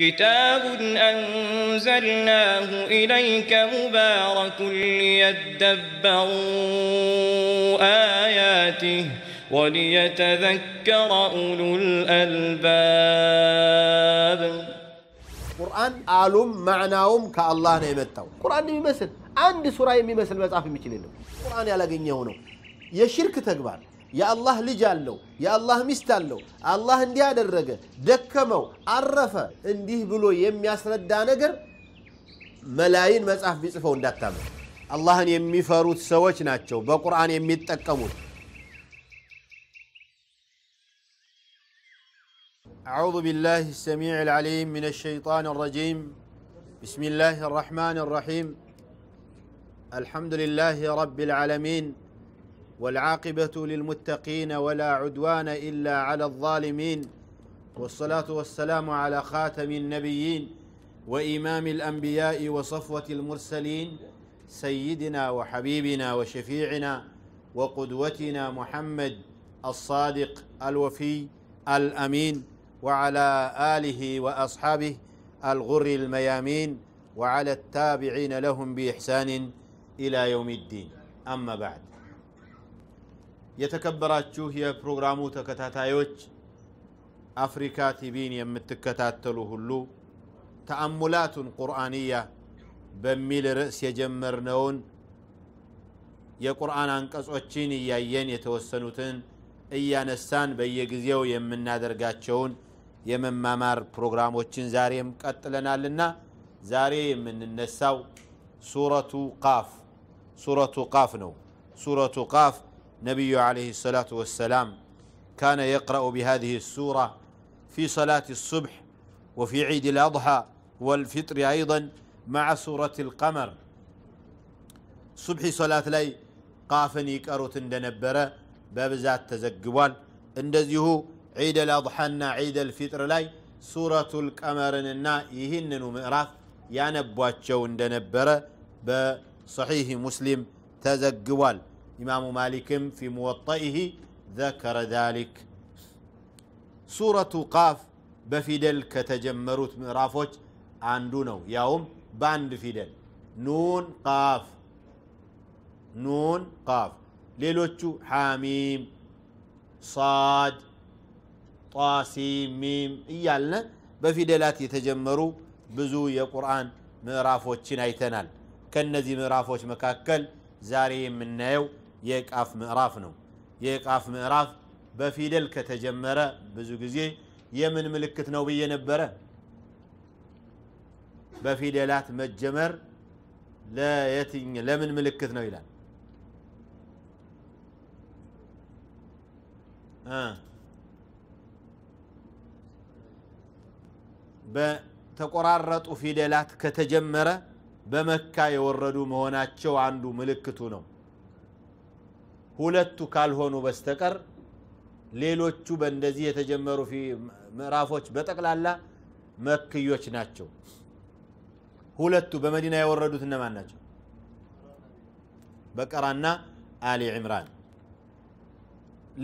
كتاب أنزلناه إليك مبارك ليدبروا آياته وليتذكر أولو الألباب قرآن أعلم معناهم كالله نعمته قرآن يمثل عند سورة مثل ما تعرف القرآن يلاقي يلقين يا شرك تقبل يا الله لجالو يا الله مستالو الله اندي ادرج دكمو عرفة اندي بلو يم ياسر الدانجر ملايين مسح في صفون دكتم الله ان يمي فاروت سواتش ناتشو بقران يمي التكمون أعوذ بالله السميع العليم من الشيطان الرجيم بسم الله الرحمن الرحيم الحمد لله رب العالمين والعاقبه للمتقين ولا عدوان الا على الظالمين والصلاه والسلام على خاتم النبيين وامام الانبياء وصفوه المرسلين سيدنا وحبيبنا وشفيعنا وقدوتنا محمد الصادق الوفي الامين وعلى اله واصحابه الغر الميامين وعلى التابعين لهم باحسان الى يوم الدين اما بعد የተከበራችሁ የፕሮግራሙ ተከታታዮች አፍሪካ ቲቪን የምትከታተሉ ሁሉ ተአሙላቱን ቁርአንያ በሚል ርዕስ የጀመርነውን የቁርአን አንቀጾችን እያየን የተወሰኑትን እያነሳን በየጊዜው የምናደርጋቸውን የመማማር ፕሮግራሞችን ዛሬም ቀጥለናልና ዛሬ የምንነሳው ሱረቱ ቃፍ ሱረቱ ቃፍ ነው ሱረቱ ቃፍ نبي عليه الصلاة والسلام كان يقرأ بهذه السورة في صلاة الصبح وفي عيد الأضحى والفطر أيضا مع سورة القمر صبح صلاة لي قافن يقروا تندنبرة اندزيه عيد الأضحى عيد الفطر لي سورة القمر ሱረቱ ልቀመርንና ይህንኑ يعني ያነቧቸው እንደነበረ بصحيح مسلم ተዘግቧል إمام مالك في موطئه ذكر ذلك سورة قاف بفيدل كتجمروت مرافوج عندونو يوم باند فيدل نون قاف نون قاف ليلوتشو حاميم صاد طاسيم ميم إيالنا بفيدلات يتجمرو بزو يا يقرآن مرافوچين ايتنال كنزي مرافوش مكاكل زاري من نيو የቃፍ ምዕራፍ ነው። የቃፍ ምዕራፍ በፊደል ከተጀመረ ብዙ ጊዜ የምን ምልክት ነው ብዬ ነበረ? በፊደላት መጀመር ለየትኛ ለምን ምልክት ነው ይላል። በተቆራረጡ ፊደላት ከተጀመረ በመካ የወረዱ መሆናቸው አንዱ ምልክቱ ነው። ሁለቱ ካልሆኑ በስተቀር ሌሎቹ በእንደዚህ የተጀመሩ ምዕራፎች በጠቅላላ መክዮች ናቸው ሁለቱ በመዲና የወረዱት እነማን ናቸው በቀራና አሊ ዕምራን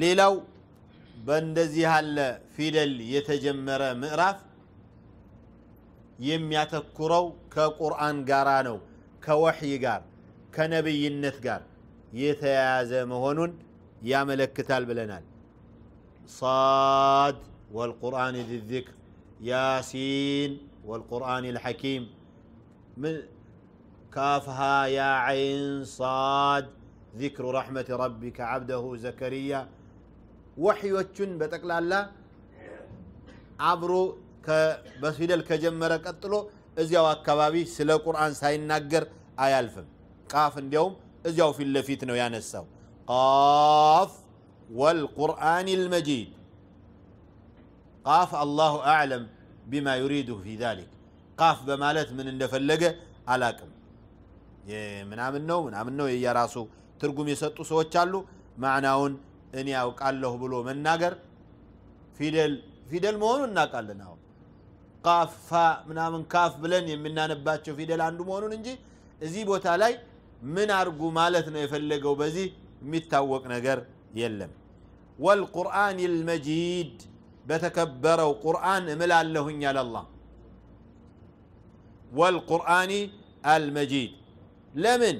ሌላው በእንደዚህ ያለ ፊደል የተጀመረ ምዕራፍ የሚያተኩረው ከቁርአን ጋራ ነው ከወሕይ ጋር ከነብይነት ጋር يا ملك كتال بلنال صاد والقرآن ذي الذكر ياسين والقرآن الحكيم من كافها يا عين صاد ذكر رحمة ربك عبده زكريا وحيوتشن بتقل الله عبرو ك بس فيدل كجمرة قتلو ازيا واكبابي سلو قرآن ساين ناقر آيالفم قاف اليوم اجاو في اللفتنة ويا نسو قاف والقرآن المجيد قاف الله أعلم بما يريده في ذلك قاف بمالت من اندفلق علاكم من عمنو من عمنو يا راسو ترقم يسطو سوى تشالو معناون اني او قال بلو من ناقر فيدل فيدل مون قال لنا قاف فا من عمن كاف بلن يمنا نباتشو فيدل عنده مونون انجي ازي بوتالاي من أرجو مالتنا يفلق بزي متوق نجر يلم والقرآن المجيد بتكبر وقرآن ملا لهن على الله والقرآن المجيد لمن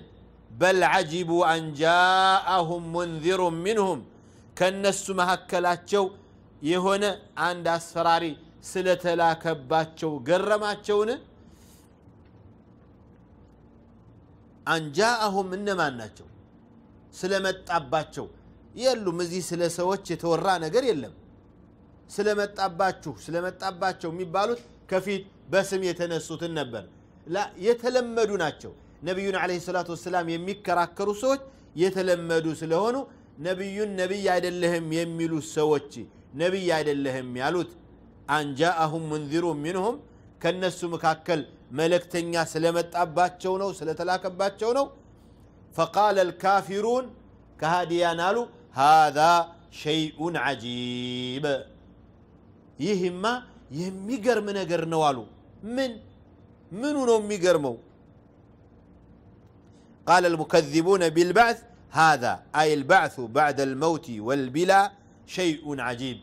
بل عجبوا أن جاءهم منذر منهم كالنس مهكلاتشو يهون عند أسفراري سلتلا كباتشو قرماتشونه አንጃአሁም እነማን ናቸው? ስለመጣባቸው የሉም። እዚህ ስለ ሰዎች የተወራ ነገር የለም። ስለመጣባችሁ ስለመጣባቸው የሚባሉት ከፊት በስም የተነሱትን ነበር። የተለመዱ ናቸው። ነቢዩን ዓለይሂ ሰላቱ ወሰላም የሚከራከሩ ሰዎች የተለመዱ ስለሆኑ ነቢዩን ነቢይ አይደለህም የሚሉ ሰዎች ነቢይ አይደለህም ያሉት አንጃአሁም ሙንዚሩ ሚንሁም ከእነሱ መካከል ملك تنيا سلمت أبات شونو سلت أبات شونو فقال الكافرون كهادي ينالوا هذا شيء عجيب يهما يميقر من أقر نوالو من من نو ميقرمو قال المكذبون بالبعث هذا أي البعث بعد الموت والبلا شيء عجيب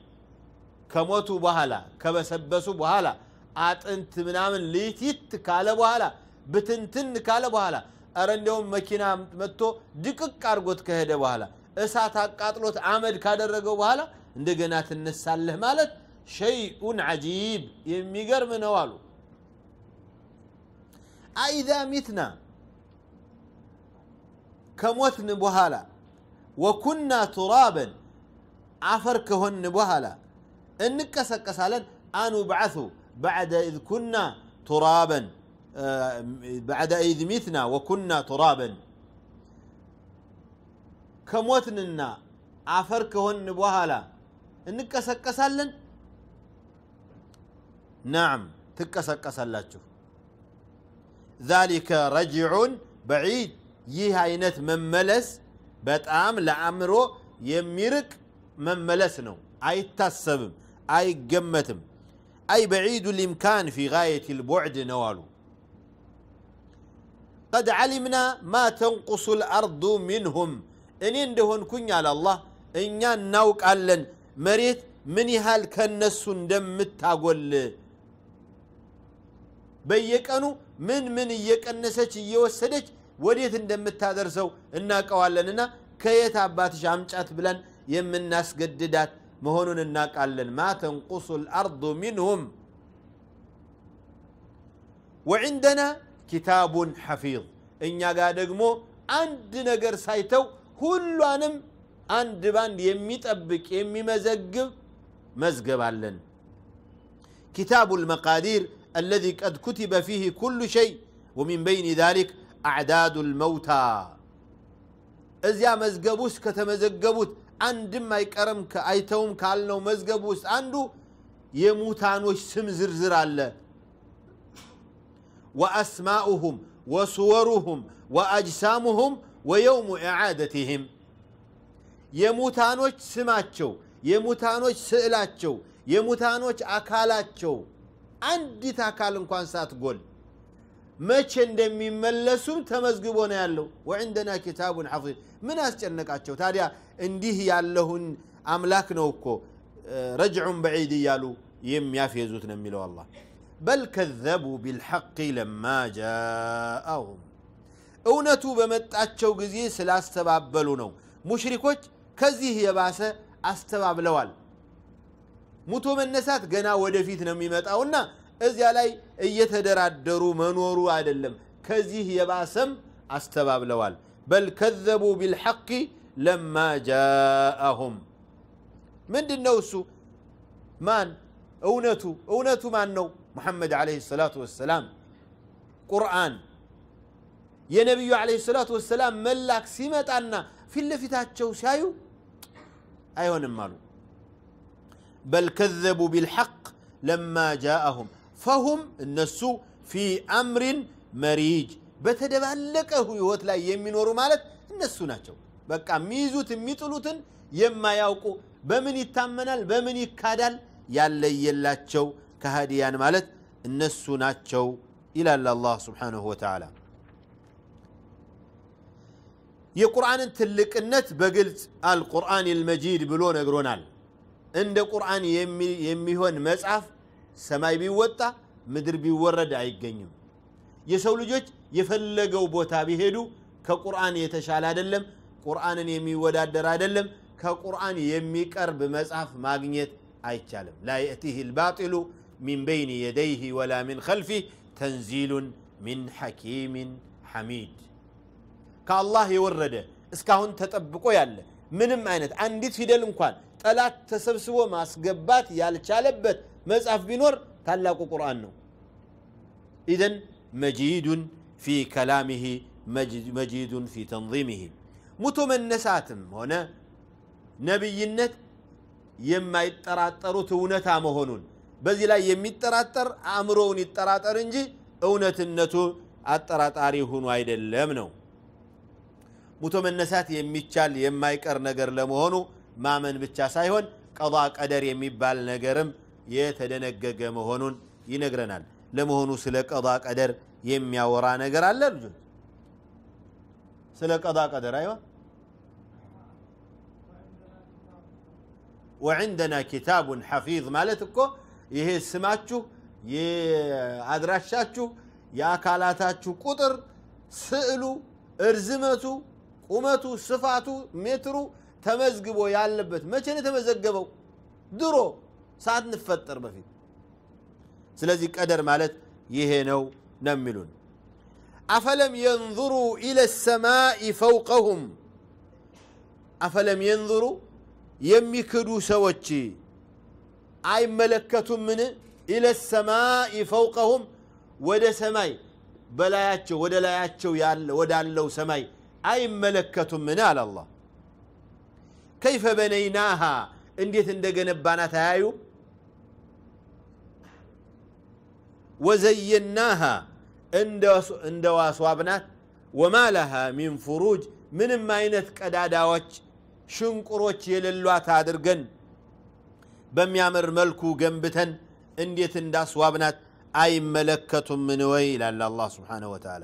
كموتوا بهلا كبسبسوا بهلا አጥንት ምናምን ሊቲት ካለ በኋላ ብትንትን ካለ በኋላ ኧረ እንዲያውም መኪና መጥቶ ድቅቅ አድርጎት ከሄደ በኋላ እሳት አቃጥሎት አመድ ካደረገው በኋላ እንደገና ትነሳለህ ማለት ሸይኡን ዐጂብ የሚገርም ነው አሉ። አኢዛ ሚትና ከሞትን በኋላ ወኩና ቱራበን አፈር ከሆን በኋላ እንቀሰቀሳለን አንብዓሱ بعد إذ كنا ترابا آه، بعد إذ متنا وكنا ترابا كموتننا عفر كهن بوهالا إنك سكسالن نعم تكسكسالاچو ذلك رجع بعيد ملس አይነት لعمرو يميرك من ملسنو أي ነው። أي جمتم أي بعيد الإمكان في غاية البعد نواله قد علمنا ما تنقص الأرض منهم እኔ እንደሆንኩኝ አለ አላህ እኛ እናውቃለን መሬት ምን ያህል ከነሱ እንደምታጎል በየቀኑ ምን ምን እየቀነሰች እየወሰደች ወዴት እንደምታደርሰው እናቀዋለንና ከየት አባትሽ አምጫት ብለን የምናስገድዳት مهونون الناك ألن ما تنقص الأرض منهم وعندنا كتاب حفيظ إن يقادق مو عند نقر سايتو كل أنم عند بان يمي تبك يمي مزقب مزقب ألن كتاب المقادير الذي قد كتب فيه كل شيء ومن بين ذلك أعداد الموتى إذا مزقبوس كتمزقبوت አንድም አይቀርም አይተውም ካልነው መዝገብ ውስጥ አንዱ የሙታኖች ስም ዝርዝር አለ። ወአስማኡሁም ወሱወሩሁም ወአጅሳሙሁም ወየውሙ ኢዓደትህም የሙታኖች ስማቸው፣ የሙታኖች ስዕላቸው፣ የሙታኖች አካላቸው አንዲት አካል እንኳን ሳትጎል መቼ እንደሚመለሱም ተመዝግቦ ነው ያለው። ወዕንደና ኪታቡን ሐፊዝ ምን አስጨነቃቸው ታዲያ? እንዲህ ያለሁን አምላክ ነው እኮ ረጅዑን በዒድ እያሉ የሚያፌዙት ነው የሚለው አላህ። በል ከዘቡ ቢልሐቂ ለማ ጃአሁም፣ እውነቱ በመጣቸው ጊዜ ስላስተባበሉ ነው። ሙሽሪኮች ከዚህ የባሰ አስተባብለዋል። ሙቶ መነሳት ገና ወደፊት ነው የሚመጣውና ازي علي يتدرد درو منورو كزي هي يباسم استباب لوال بل كذبوا بالحق لما جاءهم من دنوسو مان اونتو اونتو مانو محمد عليه الصلاة والسلام قرآن يا نبي عليه الصلاة والسلام ملاك سمت أن في اللفتات شو سايو أيون مالو بل كذبوا بالحق لما جاءهم ፈሁም እነሱ ፊ አምሪን መሪጅ በተደባለቀ ህይወት ላይ የሚኖሩ ማለት እነሱ ናቸው። በቃ የሚይዙት የሚጥሉትን የማያውቁ በምን ይታመናል፣ በምን ይካዳል ያለየላቸው ከሃዲያን ማለት እነሱ ናቸው ይላል አላህ ስብሓነሁ ወተዓላ። የቁርአንን ትልቅነት በግልጽ አልቁርአን ልመጂድ ብሎ ነግሮናል። እንደ ቁርአን የሚሆን መጽሐፍ ሰማይ ቢወጣ ምድር ቢወረድ አይገኝም። የሰው ልጆች የፈለገው ቦታ ቢሄዱ ከቁርአን የተሻለ አይደለም፣ ቁርአንን የሚወዳደር አይደለም። ከቁርአን የሚቀርብ መጽሐፍ ማግኘት አይቻልም። ላ የእቲህ ልባጢሉ ሚን በይን የደይህ ወላ ሚን ከልፊ ተንዚሉን ሚን ሐኪምን ሐሚድ ከአላህ የወረደ እስካሁን ተጠብቆ ያለ ምንም አይነት አንዲት ፊደል እንኳን ጠላት ተሰብስቦ ማስገባት ያልቻለበት መጽሐፍ ቢኖር ታላቁ ቁርአን ነው ኢዘን መጂዱን ፊ ከላሚሂ መጂዱን ፊ ተንظሚሂ ሙቶ መነሳትም ሆነ ነቢይነት የማይጠራጠሩት እውነታ መሆኑን በዚህ ላይ የሚጠራጠር አእምሮውን ይጠራጠር እንጂ እውነትነቱ አጠራጣሪ ሆኖ አይደለም ነው። ሙቶ መነሳት የሚቻል የማይቀር ነገር ለመሆኑ ማመን ብቻ ሳይሆን ቀዷ ቀደር የሚባል ነገርም የተደነገገ መሆኑን ይነግረናል። ለመሆኑ ስለ ቀዳ ቀደር የሚያወራ ነገር አለ? ልጆች ስለ ቀዳ ቀደር አይዋ ወዕንደና ኪታቡን ሐፊዝ ማለት እኮ ይሄ ስማችሁ፣ የአድራሻችሁ የአካላታችሁ ቁጥር፣ ስዕሉ፣ እርዝመቱ፣ ቁመቱ፣ ስፋቱ፣ ሜትሩ ተመዝግቦ ያለበት መቼ ነው የተመዘገበው? ድሮ ሳንፈጠር በፊት ስለዚህ ቀደር ማለት ይሄ ነው ነው የሚሉን አፈለም የንظሩ ኢለ ሰማኢ ፈውቀሁም አፈለም የንظሩ የሚክዱ ሰዎች አይመለከቱምን ኢለ ሰማኢ ፈውቀሁም ወደ ሰማይ በላያቸው ወደ ላያቸው ወዳለው ሰማይ አይመለከቱምን አለ አላህ ከይፈ በነይናሃ እንዴት እንደገነባናት አያዩም ወዘየናሃ እንደዋስዋብናት ወማ ለሃ ሚን ፍሩጅ ምንም አይነት ቀዳዳዎች ሽንቁሮች የሌሏት አድርገን በሚያምር መልኩ ገንብተን እንዴት እንዳስዋብናት አይመለከቱምን ወይ ይላል አላህ ስብሓነሁ ወተዓላ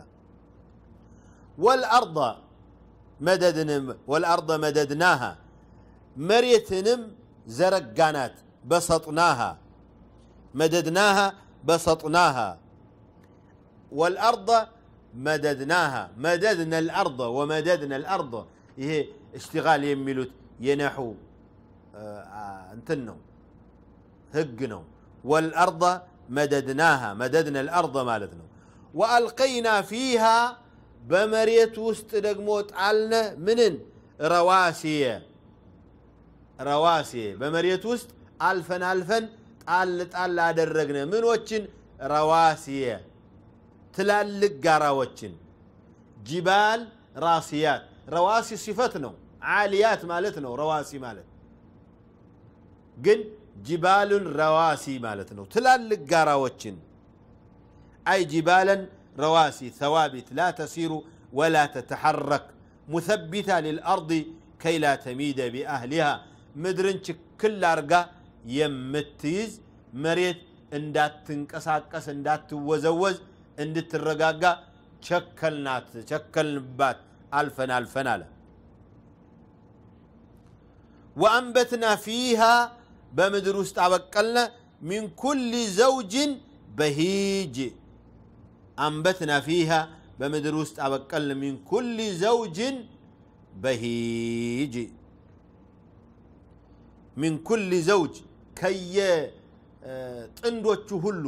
ወልአርض መደድንም ወልአርض መደድናሃ መሬትንም ዘረጋናት በሰጥናሃ መደድናሃ بسطناها والارض مددناها مددنا الارض ومددنا الارض هي إيه اشتغال يميلوت ينحو آه، انتنو هقنو والارض مددناها مددنا الارض مالتنا والقينا فيها بمريت وسط دقموت علنا منن رواسية رواسية بمريت وسط الفن الفن ጣል ጣል አደረግነ ምኖችን ረዋሲየ ትላልቅ ጋራዎችን ጅባል ራሲያት ረዋሲ ሲፈት ነው አሊያት ማለት ነው ረዋሲ ማለት ግን ጅባሉን ረዋሲ ማለት ነው ትላልቅ ጋራዎችን አይ ጅባለን ረዋሲ ثوابت لا تسير ولا تتحرك مثبتة للأرض كي لا تميد بأهلها مدرن كل أرقى የምትይዝ መሬት እንዳትንቀሳቀስ እንዳትወዘወዝ እንድትረጋጋ ቸከልናት ቸከልንባት አልፈን አልፈን አለ ወአንበትና ፊሃ በምድር ውስጥ አበቀልነ ሚን ኩል ዘውጅን በሂጅ አንበትና ፊሃ በምድር ውስጥ አበቀልነ ሚን ኩል ዘውጅን በሂጅ ሚን ኩል ዘውጅ ከየ ጥንዶቹ ሁሉ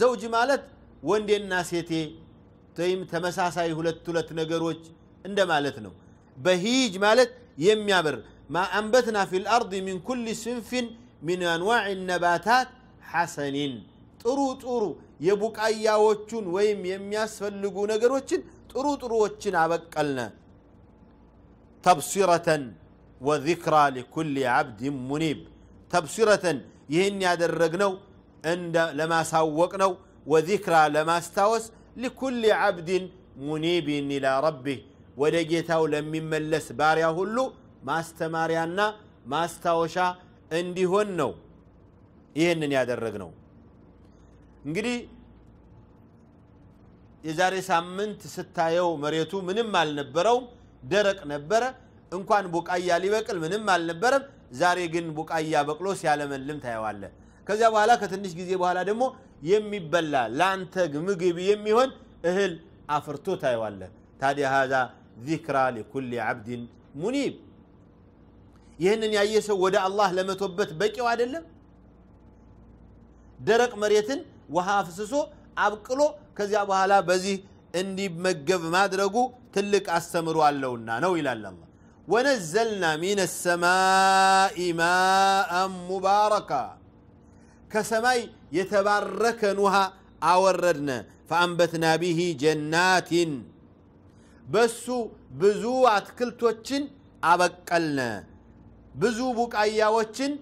ዘውጅ ማለት ወንዴና ሴቴ ወይም ተመሳሳይ ሁለት ሁለት ነገሮች እንደማለት ነው። በሂጅ ማለት የሚያበር አንበትና ፊል አርድ ሚን ኩል ስንፍን ሚን አንዋዕ ነባታት ሐሰኒን ጥሩ ጥሩ የቡቃያዎቹን ወይም የሚያስፈልጉ ነገሮችን ጥሩ ጥሩዎችን አበቀልነ ተብሲረተን ወዚክራ ሊኩል አብድ ሙኒብ ተብሲረተን ይህን ያደረግነው ለማሳወቅ ነው ወዚክራ ለማስታወስ ሊኩል ዓብድን ሙኒቢን ኢላ ረቢህ ወደ ጌታው ለሚመለስ ባሪያ ሁሉ ማስተማሪያና ማስታወሻ እንዲሆን ነው ይህንን ያደረግ ነው እንግዲህ የዛሬ ሳምንት ስታየው መሬቱ ምንም አልነበረውም ደረቅ ነበረ እንኳን ቡቃያ ሊበቅል ምንም አልነበረም ዛሬ ግን ቡቃያ በቅሎ ሲያለመልም ታየዋለ። ከዚያ በኋላ ከትንሽ ጊዜ በኋላ ደግሞ የሚበላ ለአንተ ምግብ የሚሆን እህል አፍርቶ ታየዋለ። ታዲያ ሀዛ ዚክራ ሊኩል ዓብድን ሙኒብ። ይህንን ያየ ሰው ወደ አላህ ለመቶበት በቂው አይደለም? ደረቅ መሬትን ውሃ አፍስሶ አብቅሎ ከዚያ በኋላ በዚህ እንዲመገብ ማድረጉ ትልቅ አስተምሮ አለውና ነው ይላል አላህ። ونزلنا من السماء ماء مباركا كسماي يتبارك نها أوردنا فأنبتنا به جنات بسو بزو عتكلت وچن أبكالنا بزو بك أيا وچن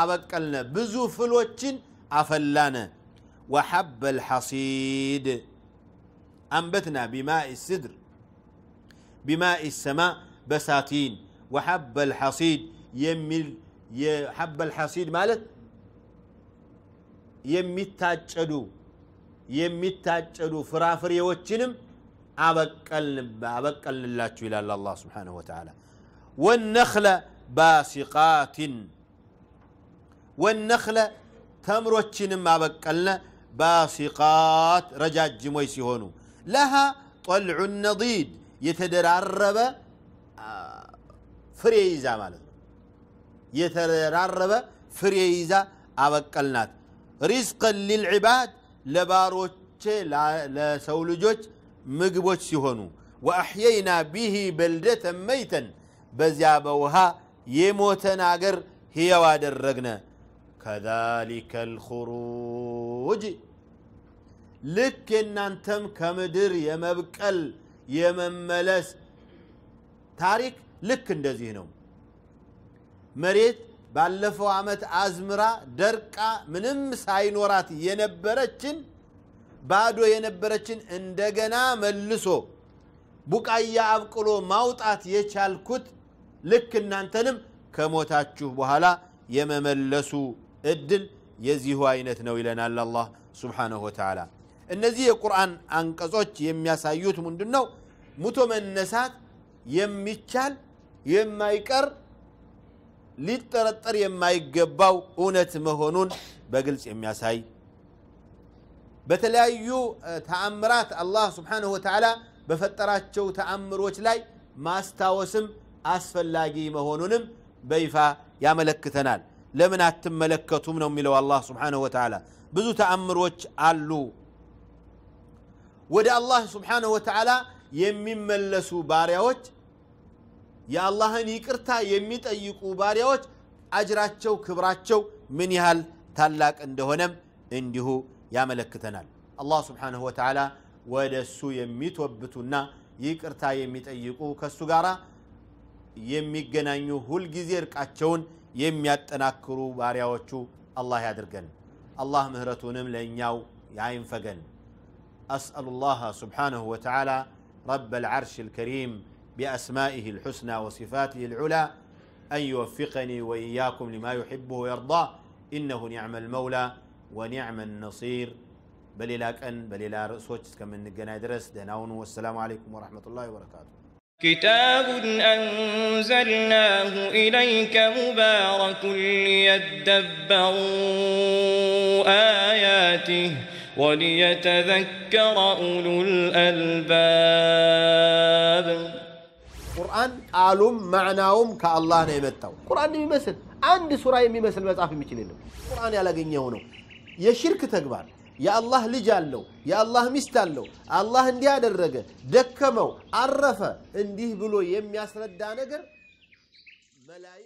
أبكالنا بزو فل وچن أفلانا وحب الحصيد أنبتنا بماء السدر بماء السماء بساتين وحب الحصيد يميل حب الحصيد مالت يميتا تاجدو يميتا تاجدو فرافر يوتشنم عبك الله إلى الله سبحانه وتعالى والنخلة باسقات والنخلة تمر وتشنم عبك باسقات رجاج جمويسي هونو لها طلع النضيد يتدرع الربا فريزا إيزا مالت يترارب فري إيزا أبقلنات رزقا للعباد لباروچ لسولجوچ مقبوچ سيهونو وأحيينا به بلدة ميتا بزياب وها يموتن أجر هي واد الرجنة كذلك الخروج لكن أنتم كمدر يا مبكل يا مملس ታሪክ ልክ እንደዚህ ነው። መሬት ባለፈው ዓመት አዝምራ ደርቃ ምንም ሳይኖራት የነበረችን ባዶ የነበረችን እንደገና መልሶ ቡቃያ አብቅሎ ማውጣት የቻልኩት ልክ እናንተንም ከሞታችሁ በኋላ የመመለሱ እድል የዚሁ አይነት ነው ይለናል አላህ ሱብሓነሁ ወተዓላ። እነዚህ የቁርአን አንቀጾች የሚያሳዩት ምንድን ነው? ሙቶ መነሳት የሚቻል የማይቀር ሊጠረጠር የማይገባው እውነት መሆኑን በግልጽ የሚያሳይ በተለያዩ ተአምራት አላህ ስብሓንሁ ወተዓላ በፈጠራቸው ተአምሮች ላይ ማስታወስም አስፈላጊ መሆኑንም በይፋ ያመለክተናል። ለምን አትመለከቱም ነው የሚለው አላህ ስብሓንሁ ወተዓላ። ብዙ ተአምሮች አሉ። ወደ አላህ ስብሓንሁ ወተዓላ የሚመለሱ ባሪያዎች يا الله نيكرتا يميت أيكو باريوت أجراتشو كبراتشو من يهال تلاك اندهونم اندهو يا ملك تنال الله سبحانه وتعالى ودسو يميت وبتونا يكرتا يميت أيكو كالسجارة يمي جنانيو هول جزير كاتشون يميت أناكرو باريوتشو الله يدرجن الله مهرتونم لينياو يعين فجن أسأل الله سبحانه وتعالى رب العرش الكريم بأسمائه الحسنى وصفاته العلى أن يوفقني وإياكم لما يحبه ويرضاه إنه نعم المولى ونعم النصير بل إلى أن بل إلى رأسوش كما نقنا درس دناون والسلام عليكم ورحمة الله وبركاته كتاب أنزلناه إليك مبارك ليدبروا آياته وليتذكر أولو الألباب ቁርአን ቃሉም ማዕናውም ከአላህ ነው የመጣው። ቁርአን የሚመስል አንድ ሱራ የሚመስል መጽሐፍ የሚችል የለም። ቁርአን ያላገኘው ነው የሽርክ ተግባር። የአላህ ልጅ አለው፣ የአላህ ሚስት አለው፣ አላህ እንዲህ አደረገ፣ ደከመው፣ አረፈ፣ እንዲህ ብሎ የሚያስረዳ ነገር መላእክት